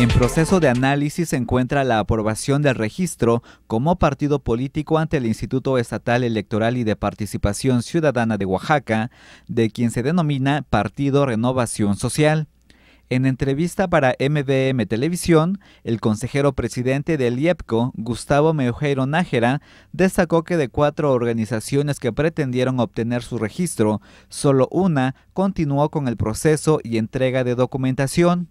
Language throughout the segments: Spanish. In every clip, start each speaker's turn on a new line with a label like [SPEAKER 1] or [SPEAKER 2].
[SPEAKER 1] En proceso de análisis se encuentra la aprobación del registro como partido político ante el Instituto Estatal Electoral y de Participación Ciudadana de Oaxaca, de quien se denomina Partido Renovación Social. En entrevista para MBM Televisión, el consejero presidente del IEPCO, Gustavo Mejero Nájera, destacó que de cuatro organizaciones que pretendieron obtener su registro, solo una continuó con el proceso y entrega de documentación.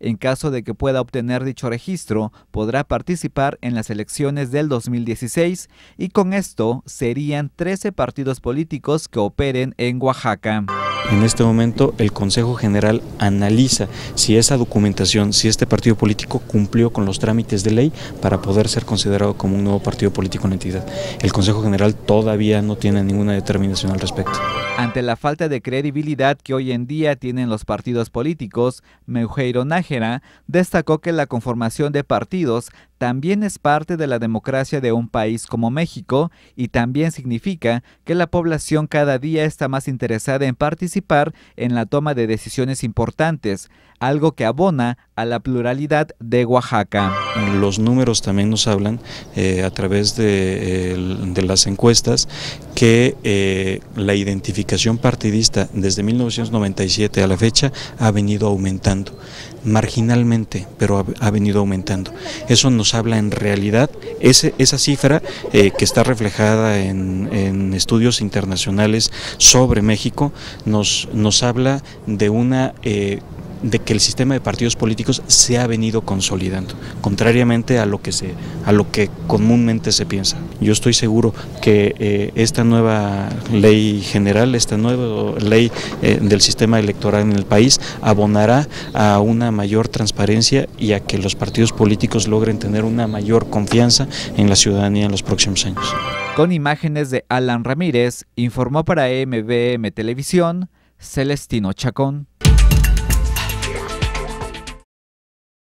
[SPEAKER 1] En caso de que pueda obtener dicho registro, podrá participar en las elecciones del 2016 y con esto serían 13 partidos políticos que operen en Oaxaca.
[SPEAKER 2] En este momento el Consejo General analiza si esa documentación, si este partido político cumplió con los trámites de ley para poder ser considerado como un nuevo partido político en la entidad. El Consejo General todavía no tiene ninguna determinación al respecto.
[SPEAKER 1] Ante la falta de credibilidad que hoy en día tienen los partidos políticos, Meujeiro Nájera destacó que la conformación de partidos también es parte de la democracia de un país como México y también significa que la población cada día está más interesada en participar en la toma de decisiones importantes, algo que
[SPEAKER 2] abona a la pluralidad de Oaxaca. Los números también nos hablan eh, a través de eh, las encuestas que eh, la identificación partidista desde 1997 a la fecha ha venido aumentando, marginalmente, pero ha, venido aumentando. Eso nos habla en realidad, esa cifra eh, que está reflejada en, estudios internacionales sobre México, nos, nos habla de una... Eh, de que el sistema de partidos políticos se ha venido consolidando, contrariamente a lo que, se, a lo que comúnmente se piensa. Yo estoy seguro que eh, esta nueva ley general, esta nueva ley eh, del sistema electoral en el país abonará a una mayor transparencia y a que los partidos políticos logren tener una mayor confianza en la ciudadanía en los próximos años.
[SPEAKER 1] Con imágenes de Alan Ramírez, informó para MBM Televisión Celestino Chacón.